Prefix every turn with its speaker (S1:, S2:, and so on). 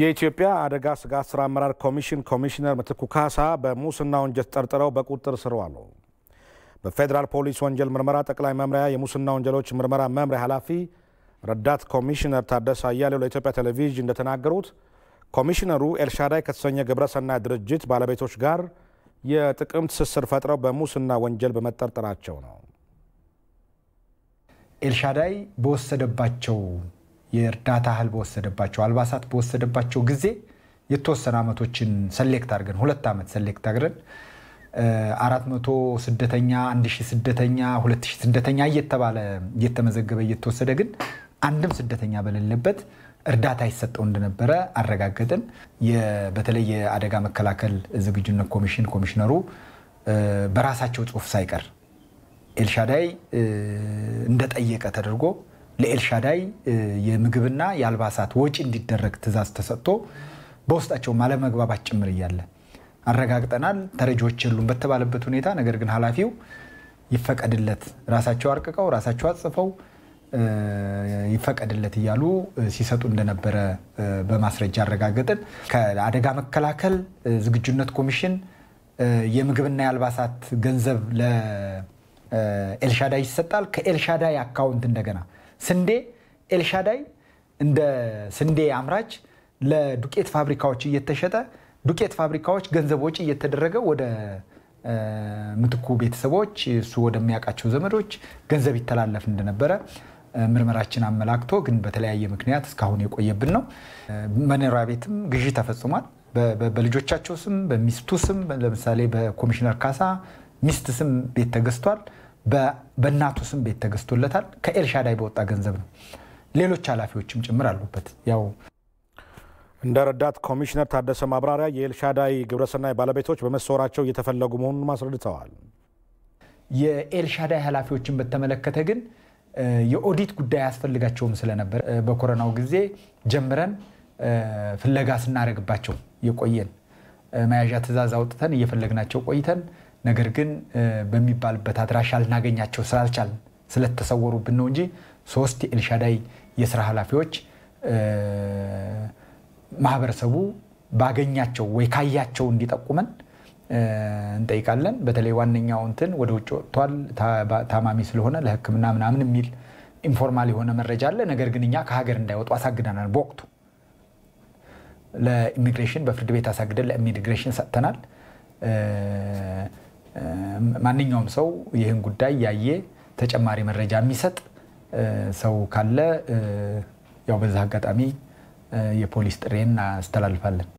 S1: የኢትዮጵያ አደጋ ስጋት ስራ አመራር ኮሚሽን ኮሚሽነር ምትኩ ካሳ በሙስና ወንጀል ተጠርጥረው በቁጥጥር ስር ዋሉ። በፌዴራል ፖሊስ ወንጀል ምርመራ ጠቅላይ መምሪያ የሙስና ወንጀሎች ምርመራ መምሪያ ኃላፊ ረዳት ኮሚሽነር ታደሰ አያሌው ለኢትዮጵያ ቴሌቪዥን እንደተናገሩት ኮሚሽነሩ ኤልሻዳይ ከተሰኘ ግብረሰናይ ድርጅት ባለቤቶች ጋር የጥቅም ትስስር ፈጥረው በሙስና ወንጀል በመጠርጠራቸው ነው።
S2: ኤልሻዳይ በወሰደባቸው የእርዳታ እህል በወሰደባቸው አልባሳት በወሰደባቸው ጊዜ የተወሰነ ዓመቶችን ሰሌክት አድርገን ሁለት ዓመት ሰሌክት አድርገን አራት መቶ ስደተኛ አንድ ሺህ ስደተኛ ሁለት ሺህ ስደተኛ እየተባለ እየተመዘገበ እየተወሰደ ግን አንድም ስደተኛ በሌለበት እርዳታ ይሰጠው እንደነበረ አረጋገጥን። በተለይ የአደጋ መከላከል ዝግጁነት ኮሚሽን ኮሚሽነሩ በራሳቸው ጽሁፍ ሳይቀር ኤልሻዳይ እንደጠየቀ ተደርጎ ለኤልሻዳይ የምግብና የአልባሳት ወጪ እንዲደረግ ትእዛዝ ተሰጥቶ በውስጣቸውም አለመግባባት ጭምር እያለ አረጋግጠናል። ተረጂዎች የሉም በተባለበት ሁኔታ ነገር ግን ኃላፊው ይፈቀድለት፣ ራሳቸው አርቅቀው ራሳቸው አጽፈው ይፈቀድለት እያሉ ሲሰጡ እንደነበረ በማስረጃ አረጋገጥን። ከአደጋ መከላከል ዝግጁነት ኮሚሽን የምግብና የአልባሳት ገንዘብ ለኤልሻዳይ ይሰጣል። ከኤልሻዳይ አካውንት እንደገና ስንዴ ኤልሻዳይ እንደ ስንዴ አምራች ለዱቄት ፋብሪካዎች እየተሸጠ ዱቄት ፋብሪካዎች ገንዘብ ወጪ እየተደረገ ወደ ምትኩ ቤተሰቦች እሱ ወደሚያውቃቸው ዘመዶች ገንዘብ ይተላለፍ እንደነበረ ምርመራችን አመላክቶ ግን በተለያየ ምክንያት እስካሁን የቆየብን ነው። መኖሪያ ቤትም ግዢ ተፈጽሟል። በልጆቻቸው ስም፣ በሚስቱ ስም ለምሳሌ በኮሚሽነር ካሳ ሚስት ስም ቤት ተገዝቷል። በእናቱ ስም ቤት ተገዝቶለታል። ከኤልሻዳይ በወጣ ገንዘብ ነው። ሌሎች ኃላፊዎችም ጭምር አሉበት። ያው
S1: እንደ ረዳት ኮሚሽነር ታደሰ ማብራሪያ የኤልሻዳይ ግብረሰናይ ባለቤቶች በመሰወራቸው እየተፈለጉ መሆኑን አስረድተዋል።
S2: የኤልሻዳይ ኃላፊዎችን በተመለከተ ግን የኦዲት ጉዳይ አያስፈልጋቸውም ስለነበር በኮረናው ጊዜ ጀምረን ፍለጋ ስናደርግባቸው የቆየን መያዣ ትእዛዝ አውጥተን እየፈለግናቸው ቆይተን ነገር ግን በሚባልበት አድራሻ ልናገኛቸው ስላልቻልን ስለተሰወሩብን ነው እንጂ ሶስት የኤልሻዳይ የስራ ኃላፊዎች ማህበረሰቡ ባገኛቸው ወይ ካያቸው እንዲጠቁመን እንጠይቃለን። በተለይ ዋነኛው እንትን ወደ ውጭ ወጥቷል ታማሚ ስለሆነ ለሕክምና ምናምን የሚል ኢንፎርማል የሆነ መረጃ አለ። ነገር ግን እኛ ከሀገር እንዳይወጡ አሳግደናል። በወቅቱ ለኢሚግሬሽን በፍርድ ቤት አሳግደን ለኢሚግሬሽን ሰጥተናል። ማንኛውም ሰው ይህን ጉዳይ ያየ ተጨማሪ መረጃ የሚሰጥ ሰው ካለ ያው በዛ አጋጣሚ የፖሊስ ጥሬን አስተላልፋለን።